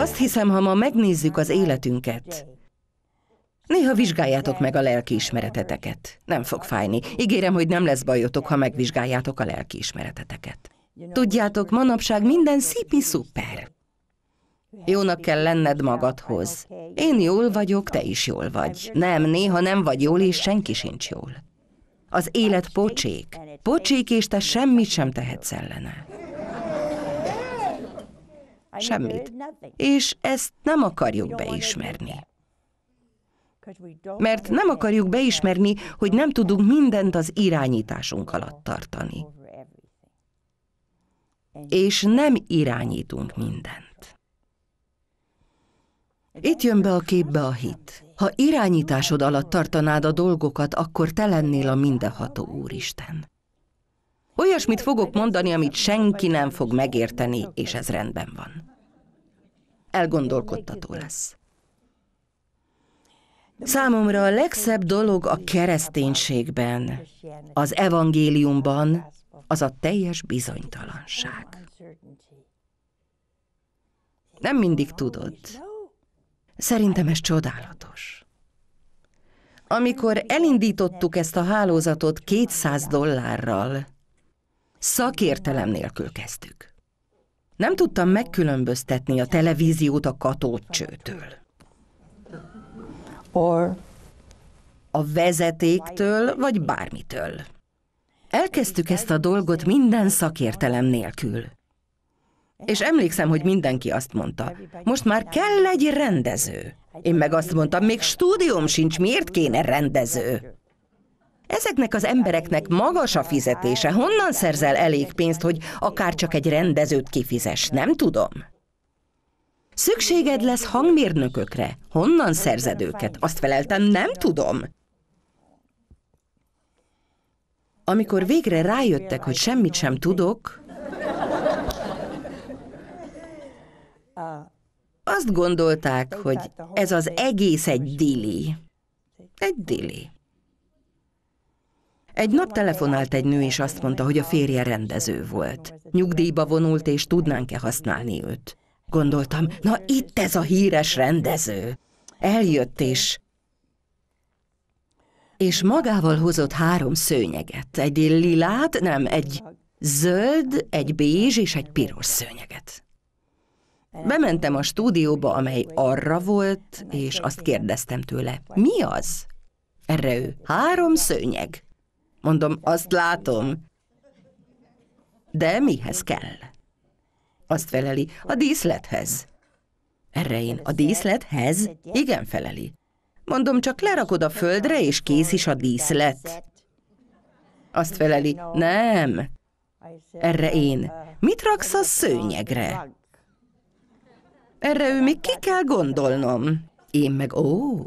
Azt hiszem, ha ma megnézzük az életünket, néha vizsgáljátok meg a lelkiismereteteket. Nem fog fájni. Ígérem, hogy nem lesz bajotok, ha megvizsgáljátok a lelkiismereteteket. Tudjátok, manapság minden szípi szuper. Jónak kell lenned magadhoz. Én jól vagyok, te is jól vagy. Nem, néha nem vagy jól, és senki sincs jól. Az élet pocsék. Pocsék, és te semmit sem tehetsz ellene. Semmit. És ezt nem akarjuk beismerni. Mert nem akarjuk beismerni, hogy nem tudunk mindent az irányításunk alatt tartani. És nem irányítunk mindent. Itt jön be a képbe a hit. Ha irányításod alatt tartanád a dolgokat, akkor te lennél a mindenható Úristen. Olyasmit fogok mondani, amit senki nem fog megérteni, és ez rendben van. Elgondolkodtató lesz. Számomra a legszebb dolog a kereszténységben, az evangéliumban, az a teljes bizonytalanság. Nem mindig tudod. Szerintem ez csodálatos. Amikor elindítottuk ezt a hálózatot 200 dollárral, Szakértelem nélkül kezdtük. Nem tudtam megkülönböztetni a televíziót a katócsőtől. Or a vezetéktől, vagy bármitől. Elkezdtük ezt a dolgot minden szakértelem nélkül. És emlékszem, hogy mindenki azt mondta, most már kell egy rendező. Én meg azt mondtam, még stúdióm sincs, miért kéne rendező? Ezeknek az embereknek magas a fizetése. Honnan szerzel elég pénzt, hogy akár csak egy rendezőt kifizes? Nem tudom. Szükséged lesz hangmérnökökre. Honnan szerzed őket? Azt feleltem, nem tudom. Amikor végre rájöttek, hogy semmit sem tudok, azt gondolták, hogy ez az egész egy dili. Egy dili. Egy nap telefonált egy nő, és azt mondta, hogy a férje rendező volt. Nyugdíjba vonult, és tudnánk-e használni őt. Gondoltam, na itt ez a híres rendező. Eljött, és... És magával hozott három szőnyeget. Egy lilát, nem, egy zöld, egy bézs és egy piros szőnyeget. Bementem a stúdióba, amely arra volt, és azt kérdeztem tőle, mi az? Erre ő, három szőnyeg. Mondom, azt látom. De mihez kell? Azt feleli, a díszlethez. Erre én, a díszlethez? Igen, feleli. Mondom, csak lerakod a földre, és kész is a díszlet. Azt feleli, nem. Erre én, mit raksz a szőnyegre? Erre ő még ki kell gondolnom. Én meg, ó,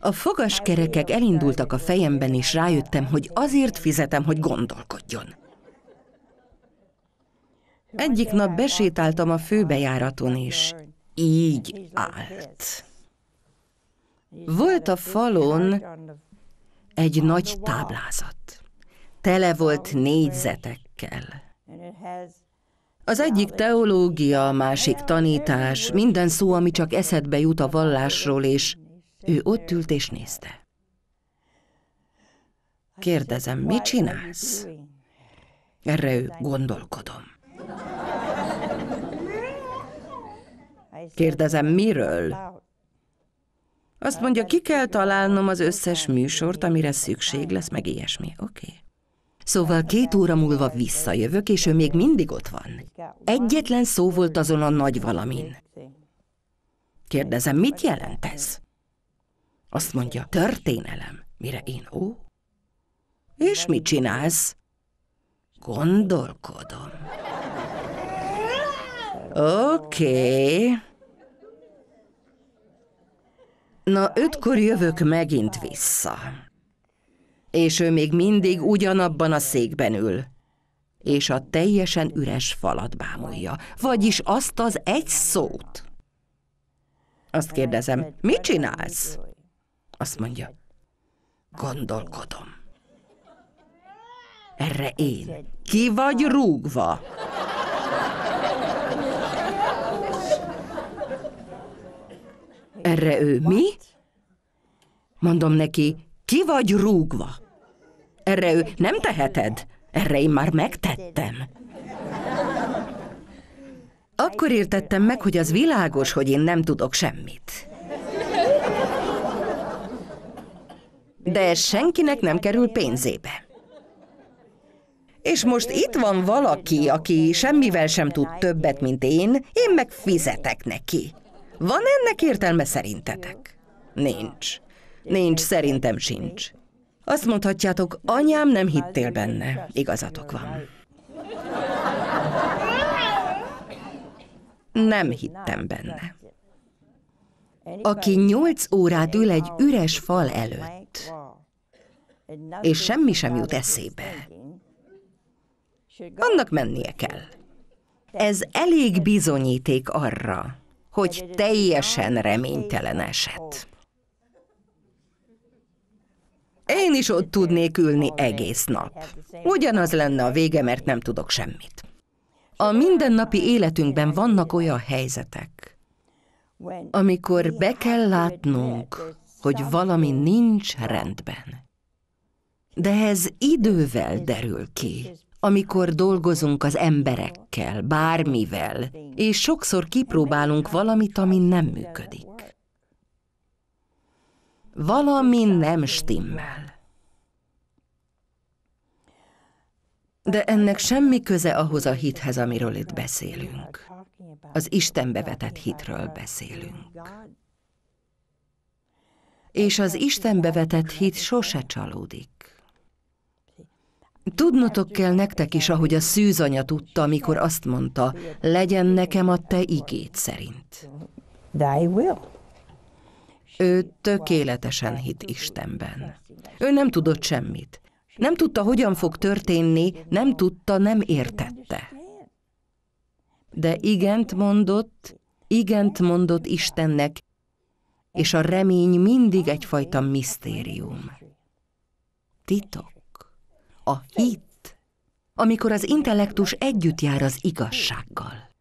a fogaskerekek elindultak a fejemben, és rájöttem, hogy azért fizetem, hogy gondolkodjon. Egyik nap besétáltam a főbejáraton, és így állt. Volt a falon egy nagy táblázat. Tele volt négyzetekkel. Az egyik teológia, a másik tanítás, minden szó, ami csak eszedbe jut a vallásról, és ő ott ült és nézte. Kérdezem, mit csinálsz? Erre ő gondolkodom. Kérdezem, miről? Azt mondja, ki kell találnom az összes műsort, amire szükség lesz, meg ilyesmi. Oké. Okay. Szóval két óra múlva visszajövök, és ő még mindig ott van. Egyetlen szó volt azon a nagy valamin. Kérdezem, mit jelent ez? Azt mondja, történelem, mire én ó? És mit csinálsz? Gondolkodom. Oké. Okay. Na, ötkor jövök megint vissza. És ő még mindig ugyanabban a székben ül, és a teljesen üres falat bámulja, vagyis azt az egy szót. Azt kérdezem, mit csinálsz? Azt mondja, gondolkodom. Erre én. Ki vagy rúgva? Erre ő mi? Mondom neki, ki vagy rúgva? Erre ő, nem teheted? Erre én már megtettem. Akkor értettem meg, hogy az világos, hogy én nem tudok semmit. De ez senkinek nem kerül pénzébe. És most itt van valaki, aki semmivel sem tud többet, mint én, én meg fizetek neki. Van ennek értelme szerintetek? Nincs. Nincs, szerintem sincs. Azt mondhatjátok, anyám nem hittél benne. Igazatok van. Nem hittem benne aki nyolc órát ül egy üres fal előtt, és semmi sem jut eszébe, annak mennie kell. Ez elég bizonyíték arra, hogy teljesen reménytelen eset. Én is ott tudnék ülni egész nap. Ugyanaz lenne a vége, mert nem tudok semmit. A mindennapi életünkben vannak olyan helyzetek, amikor be kell látnunk, hogy valami nincs rendben. De ez idővel derül ki, amikor dolgozunk az emberekkel, bármivel, és sokszor kipróbálunk valamit, ami nem működik. Valami nem stimmel. De ennek semmi köze ahhoz a hithez, amiről itt beszélünk az Istenbe vetett hitről beszélünk. És az Istenbe vetett hit sose csalódik. Tudnotok kell nektek is, ahogy a szűzanya tudta, amikor azt mondta, legyen nekem a te igét szerint. Ő tökéletesen hit Istenben. Ő nem tudott semmit. Nem tudta, hogyan fog történni, nem tudta, nem értette de igent mondott, igent mondott Istennek, és a remény mindig egyfajta misztérium. Titok, a hit, amikor az intellektus együtt jár az igazsággal.